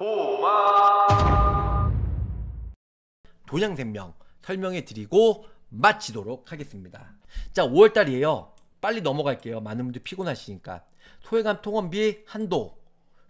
보마 도양생명 설명해 드리고 마치도록 하겠습니다. 자 5월달이에요. 빨리 넘어갈게요. 많은 분들 피곤하시니까. 소외감 통원비 한도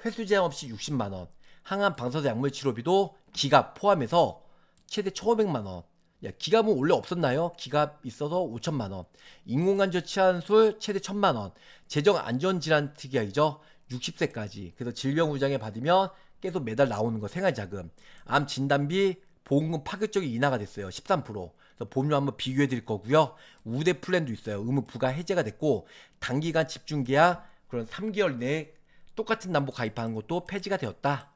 회수 제한 없이 60만원 항암 방사선 약물 치료비도 기갑 포함해서 최대 1,500만원 야, 기갑은 뭐 원래 없었나요? 기갑 있어서 5천만원 인공관절 치환술 최대 1천만원 재정 안전질환 특약이죠 60세까지. 그래서 질병 보장에 받으면 계속 매달 나오는 거 생활자금, 암 진단비, 보험금 파격적인 인하가 됐어요. 13%. 그래서 보험료 한번 비교해 드릴 거고요. 우대 플랜도 있어요. 의무 부가 해제가 됐고 단기간 집중 계약 그런 3개월 내에 똑같은 담보 가입하는 것도 폐지가 되었다.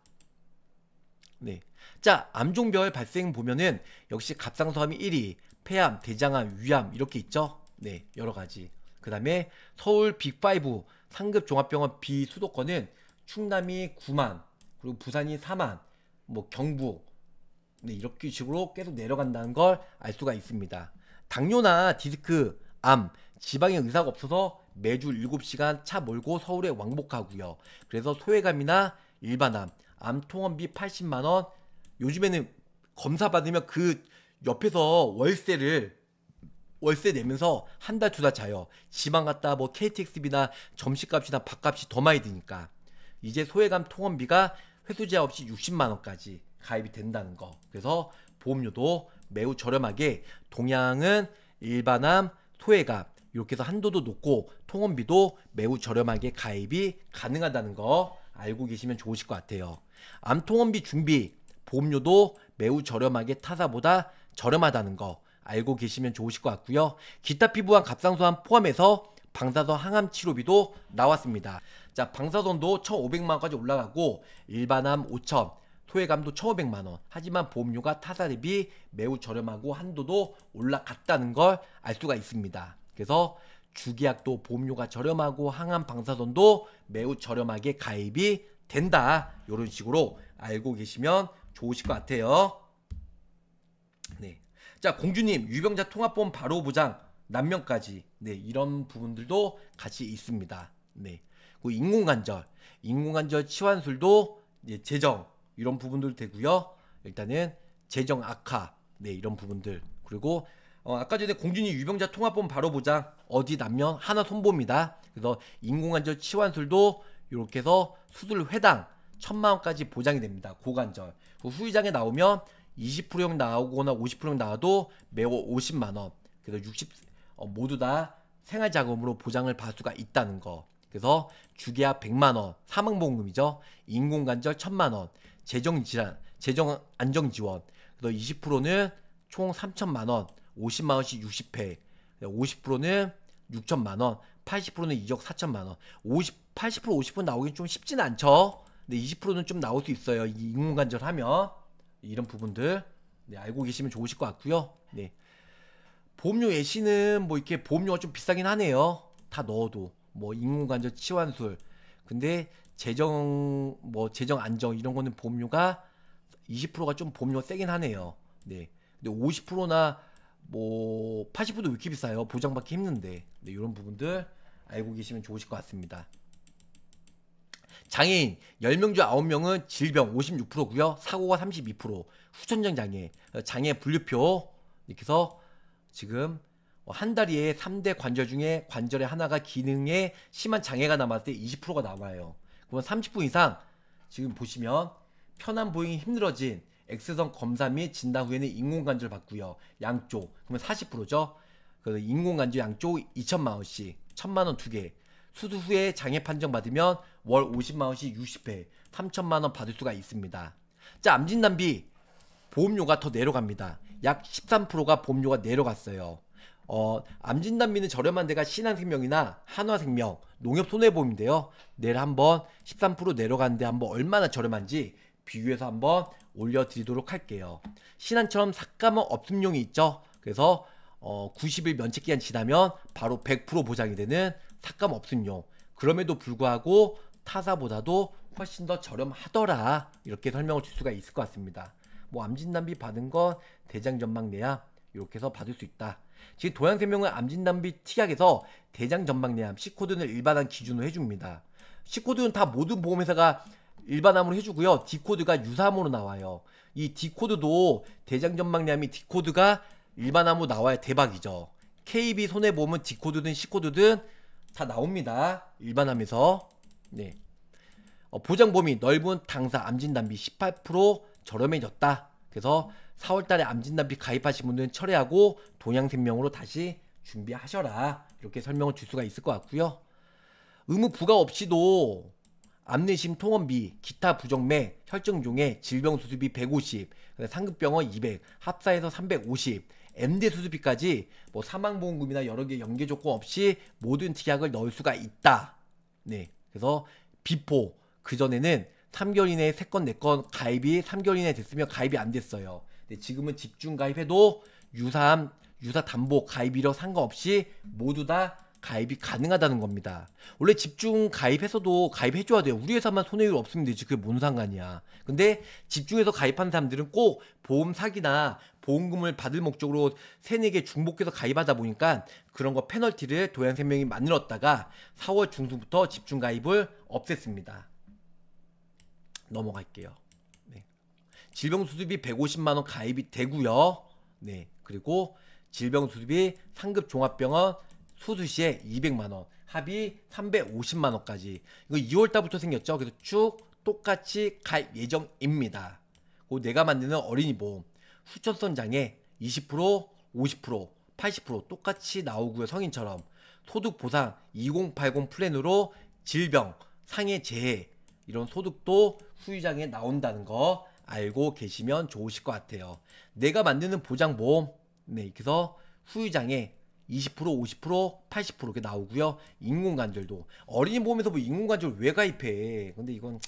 네. 자, 암종별 발생 보면은 역시 갑상선암이 1위, 폐암, 대장암, 위암 이렇게 있죠. 네, 여러 가지. 그다음에 서울 빅5 상급 종합병원 비수도권은 충남이 9만, 그리고 부산이 4만, 뭐 경북, 네, 이렇게 식으로 계속 내려간다는 걸 알 수가 있습니다. 당뇨나 디스크, 암, 지방에 의사가 없어서 매주 7시간 차 몰고 서울에 왕복하고요. 그래서 소외감이나 일반암, 암 통원비 80만 원. 요즘에는 검사 받으면 그 옆에서 월세를 월세 내면서 한달 두달 달 자요. 지방 갔다 뭐 KTX비나 점심값이나 밥값이 더 많이 드니까. 이제 소외감 통원비가 회수 제한 없이 60만 원까지 가입이 된다는 거. 그래서 보험료도 매우 저렴하게 동양은 일반암, 소외감 이렇게 해서 한도도 높고 통원비도 매우 저렴하게 가입이 가능하다는 거 알고 계시면 좋으실 것 같아요. 암통원비 준비 보험료도 매우 저렴하게 타사보다 저렴하다는 거 알고 계시면 좋으실 것 같고요. 기타 피부암 갑상수암 포함해서 방사선 항암 치료비도 나왔습니다. 자, 방사선도 1,500만 원까지 올라가고 일반암 5 0 0 0 소외감도 1,500만 원. 하지만 보험료가 타사 대비 매우 저렴하고 한도도 올라갔다는 걸 알 수가 있습니다. 그래서 주기약도 보험료가 저렴하고 항암 방사선도 매우 저렴하게 가입이 된다. 이런 식으로 알고 계시면 좋으실 것 같아요. 네. 자, 공주님, 유병자 통합보험 바로 보장 난면까지 네 이런 부분들도 같이 있습니다. 네, 그 인공관절, 인공관절 치환술도 예, 재정 이런 부분들 되고요. 일단은 재정 악화 네 이런 부분들 그리고 어, 아까 전에 공진이 유병자 통합본 바로 보자 어디 남면 하나 손봅니다. 그래서 인공관절 치환술도 이렇게 해서 수술 회당 천만 원까지 보장이 됩니다. 고관절. 후위장에 나오면 20%형 나오거나 50%형 나와도 매월 50만 원. 그래서 60 어, 모두 다 생활자금으로 보장을 받을 수가 있다는 거. 그래서 주계약 100만 원, 사망보험금이죠. 인공관절 1000만 원, 재정 지원, 재정 안정 지원. 그래서 20%는 총3 0 0 0만 원, 50만 원씩 60회. 50%는 6 0 0 0만 원, 80%는 2억 4천만 원. 80% 50% 나오긴 좀 쉽진 않죠. 근데 20%는 좀 나올 수 있어요. 이 인공관절 하면 이런 부분들 네, 알고 계시면 좋으실 것 같고요. 네. 보험료 예시는 뭐 이렇게 보험료가 좀 비싸긴 하네요. 다 넣어도 뭐 인공관절 치환술. 근데 재정 뭐 재정 안정 이런 거는 보험료가 20%가 좀 보험료가 세긴 하네요. 네. 근데 50%나 뭐 80%도 왜 이렇게 비싸요? 보장받기 힘든데. 네, 이런 부분들 알고 계시면 좋으실 것 같습니다. 장애인 10명 중 9명은 질병 56%고요. 사고가 32%, 후천장 장애, 장애 분류표 이렇게 해서 지금 한 다리에 3대 관절 중에 관절의 하나가 기능에 심한 장애가 남았을 때 20%가 남아요. 그러면 30분 이상 지금 보시면 편한보이 힘들어진 엑스선 검사 및 진단 후에는 인공관절 받고요. 양쪽 그러면 40%죠. 그 인공관절 양쪽 2천만 원씩 1천만 원 두 개. 수술 후에 장애 판정 받으면 월 50만 원씩 60회 3천만 원 받을 수가 있습니다. 자, 암진단비 보험료가 더 내려갑니다. 약 13%가 보험료가 내려갔어요. 어, 암진단 비는 저렴한 데가 신한생명이나 한화생명, 농협손해보험인데요. 내일 한번 13% 내려가는데 한번 얼마나 저렴한지 비교해서 한번 올려드리도록 할게요. 신한처럼 삭감은 없음용이 있죠. 그래서 어, 90일 면책기간 지나면 바로 100% 보장이 되는 삭감 없음용. 그럼에도 불구하고 타사보다도 훨씬 더 저렴하더라 이렇게 설명을 줄 수가 있을 것 같습니다. 뭐 암진단비 받은 건 대장 전망 내야 이렇게 해서 받을 수 있다. 지금 동양생명은 암진단비 특약에서 대장 전망 내암 C코드는 일반한 기준으로 해줍니다. C코드는 다 모든 보험회사가 일반암으로 해주고요. D코드가 유사암으로 나와요. 이 D코드도 대장 전망 내암이 D코드가 일반암으로 나와야 대박이죠. KB 손해보험은 D코드든 C코드든 다 나옵니다. 일반암에서. 네. 어, 보장범위 넓은 당사 암진단비 18% 저렴해졌다. 그래서 4월달에 암진단비 가입하신 분들은 철회하고 동양생명으로 다시 준비하셔라. 이렇게 설명을 줄 수가 있을 것 같고요. 의무 부과 없이도 암내심 통원비, 기타 부정매 혈증종해, 질병 수술비 150, 상급병원 200, 합사해서 350, MD 수술비까지 뭐 사망보험금이나 여러 개 연계 조건 없이 모든 특약을 넣을 수가 있다. 네. 그래서 비포 그 전에는 3개월 이내에 3건, 4건 가입이 3개월 이내에 됐으면 가입이 안 됐어요. 근데 지금은 집중 가입해도 유사함, 유사 담보, 가입 이력 상관없이 모두 다 가입이 가능하다는 겁니다. 원래 집중 가입해서도 가입해줘야 돼요. 우리 회사만 손해율 없으면 되지. 그게 뭔 상관이야. 근데 집중해서 가입한 사람들은 꼭 보험 사기나 보험금을 받을 목적으로 세네개 중복해서 가입하다 보니까 그런 거 페널티를 도양생명이 만들었다가 4월 중순부터 집중 가입을 없앴습니다. 넘어갈게요. 네. 질병수습비 150만원 가입이 되고요. 네. 그리고 질병수습비 상급 종합병원 수수시에 200만원, 합이 350만원까지. 이거 2월달부터 생겼죠. 그래서 쭉 똑같이 갈 예정입니다. 그 내가 만드는 어린이 보험, 후천성 장애 20%, 50%, 80% 똑같이 나오고요. 성인처럼. 소득 보상 2080 플랜으로 질병, 상해 재해, 이런 소득도 후유장에 나온다는 거 알고 계시면 좋으실 것 같아요. 내가 만드는 보장보험, 네, 그래서 후유장에 20%, 50%, 80% 이렇게 나오고요. 인공관절도 어린이 보험에서 뭐 인공관절 왜 가입해? 근데 이건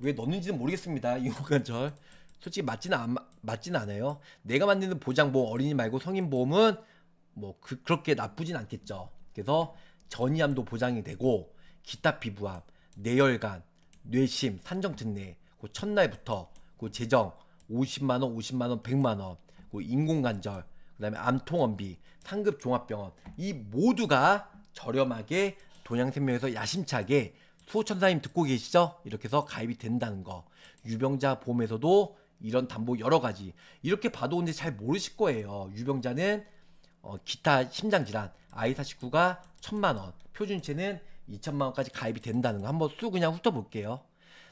왜 넣는지는 모르겠습니다. 인공관절 솔직히 맞지는 안 맞지는 않아요. 내가 만드는 보장보험 어린이 말고 성인 보험은 뭐 그, 그렇게 나쁘진 않겠죠. 그래서 전이암도 보장이 되고 기타 피부암, 뇌혈관, 뇌심, 산정 특례, 그 첫날부터 그 재정 50만 원, 50만 원, 100만 원, 그 인공관절, 그다음에 암통원비, 상급 종합병원 이 모두가 저렴하게 동양생명에서 야심차게 수호천사님 듣고 계시죠? 이렇게 해서 가입이 된다는 거. 유병자 보험에서도 이런 담보 여러 가지 이렇게 봐도 근데 잘 모르실 거예요. 유병자는 어, 기타 심장 질환 아이 4 9가1 0 0 0만 원, 표준체는 2천만 원까지 가입이 된다는 거 한번 쑥 그냥 훑어볼게요.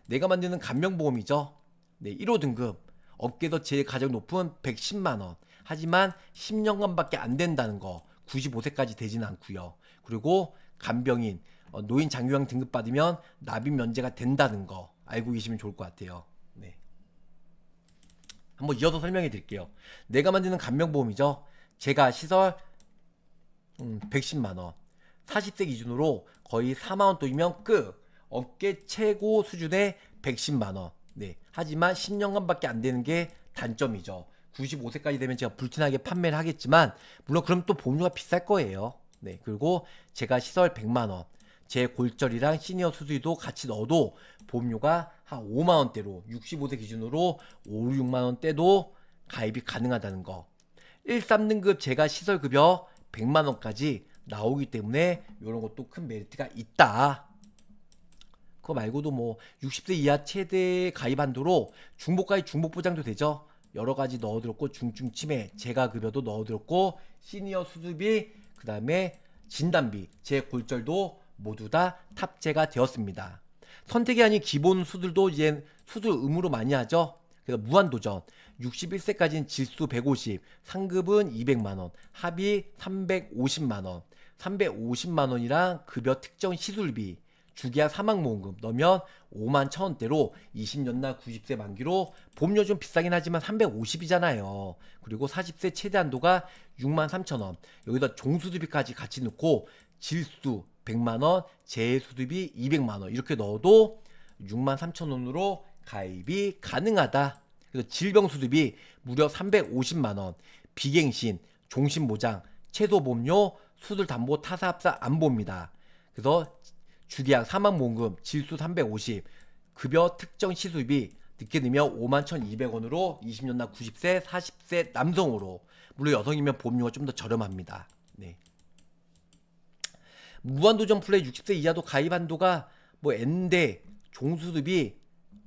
내가 만드는 간명보험이죠. 네, 1호 등급. 업계에서 제일 가장 높은 110만 원. 하지만 10년간밖에 안 된다는 거. 95세까지 되진 않고요. 그리고 간병인, 어, 노인 장교형 등급 받으면 납입 면제가 된다는 거 알고 계시면 좋을 것 같아요. 네. 한번 이어서 설명해 드릴게요. 내가 만드는 간병보험이죠. 제가 시설 음, 110만 원. 40세 기준으로 거의 4만원 돈이면 끝! 업계 최고 수준의 110만원. 네. 하지만 10년간밖에 안 되는 게 단점이죠. 95세까지 되면 제가 불티나게 판매를 하겠지만, 물론 그럼 또 보험료가 비쌀 거예요. 네. 그리고 제가 시설 100만원. 제 골절이랑 시니어 수수료도 같이 넣어도 보험료가 한 5만원대로 65세 기준으로 5, 6만원대도 가입이 가능하다는 거 1, 3등급 제가 시설급여 100만원까지 나오기 때문에 이런 것도 큰 메리트가 있다. 그거 말고도 뭐 60세 이하 최대 가입한도로 중복가입 중복보장도 되죠. 여러 가지 넣어들었고 중증 치매 재가 급여도 넣어들었고 시니어 수술비 그 다음에 진단비 재골절도 모두 다 탑재가 되었습니다. 선택이 아닌 기본 수술도 이제 수술 의무로 많이 하죠. 그래서 무한도전 61세까지는 질수 150, 상급은 200만원, 합이 350만원, 350만원이랑 급여 특정 시술비, 주기와 사망보험금 넣으면 5만 천원대로 20년 나 90세 만기로 보험료 좀 비싸긴 하지만 350이잖아요. 그리고 40세 최대 한도가 6만 3천원. 여기다 종수수비까지 같이 넣고 질수 100만원, 재수수비 200만원 이렇게 넣어도 6만 3천원으로 가입이 가능하다. 그래서 질병수습이 무려 350만 원, 비갱신, 종신보장, 최소보험료, 수술담보 타사합사 안보입니다. 그래서 주계약 사망보험금 질수 350, 급여 특정 시수비 늦게 넣으면 5만 1,200원으로 20년 나 90세, 40세 남성으로 물론 여성이면 보험료가 좀 더 저렴합니다. 네. 무한도전 플레이 60세 이하도 가입 한도가 뭐 N대, 종수습이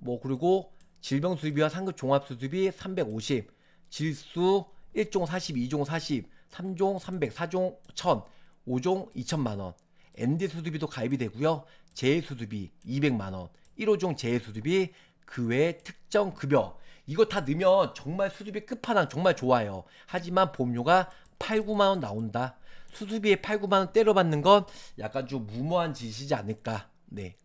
뭐 그리고 질병 수습비와 상급 종합 수습이 350, 질수 1종 40, 2종 40, 3종 300, 4종 1000, 5종 2천만 원. ND 수두비도 가입이 되고요. 재해 수두비 200만 원. 1호종 재해 수두비그 외에 특정 급여 이거 다 넣으면 정말 수두비 끝판왕 정말 좋아요. 하지만 보험료가 8, 9만 원 나온다. 수두비에 8, 9만 원 때려받는 건 약간 좀 무모한 짓이지 않을까. 네.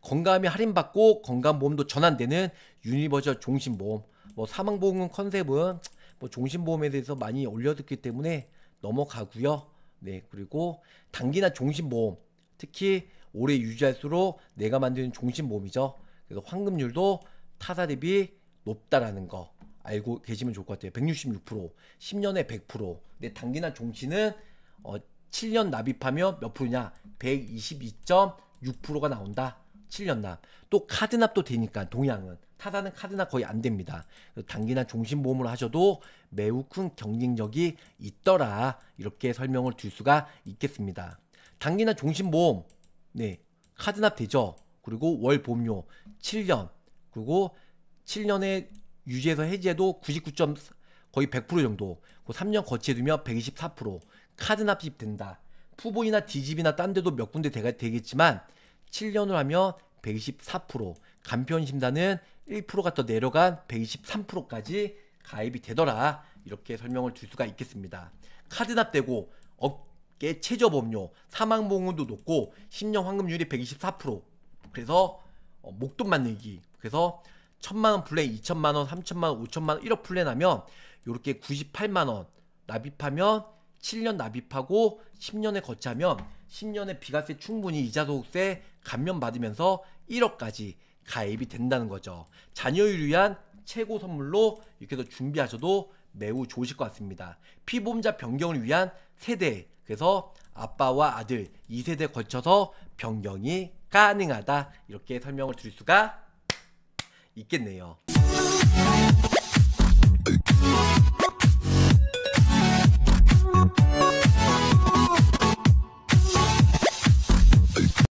건강이 할인받고 건강보험도 전환되는 유니버셜 종신보험. 뭐 사망보험 컨셉은 뭐 종신보험에 대해서 많이 올려듣기 때문에 넘어가고요. 네, 그리고 단기나 종신보험. 특히 오래 유지할수록 내가 만드는 종신보험이죠. 그래서 환급률도 타사 대비 높다라는 거 알고 계시면 좋을 것 같아요. 166%, 10년에 100%. 근데 단기나 종신은 어, 7년 납입하면 몇 프로냐? 122.6%가 나온다. 7년납 또 카드납도 되니까 동양은 타다는 카드납 거의 안 됩니다. 단기나 종신보험을 하셔도 매우 큰 경쟁력이 있더라 이렇게 설명을 드릴 수가 있겠습니다. 단기나 종신보험 네 카드납 되죠. 그리고 월 보험료 7년 그리고 7년에 유지해서 해지해도 99. 거의 100% 정도 3년 그 거치해두면 124% 카드납집 된다. 푸보이나 디집이나 딴 데도 몇 군데 되겠지만 7년을 하면 124%, 간편 심사는 1%가 더 내려간 123%까지 가입이 되더라. 이렇게 설명을 줄 수가 있겠습니다. 카드납되고 업계 최저 법료, 사망 보험도 높고 10년 환급률이 124%. 그래서 어, 목돈 만들기. 그래서 1 천만원 플랜, 이천만원 삼천만원 오천만원 1억 플랜 하면 이렇게 98만원 납입하면 7년 납입하고 10년에 거치하면 10년의 비과세 충분히 이자소득세 감면 받으면서 1억까지 가입이 된다는 거죠. 자녀를 위한 최고 선물로 이렇게 해서 준비하셔도 매우 좋으실 것 같습니다. 피보험자 변경을 위한 세대 그래서 아빠와 아들 2세대 거쳐서 변경이 가능하다 이렇게 설명을 드릴 수가 있겠네요.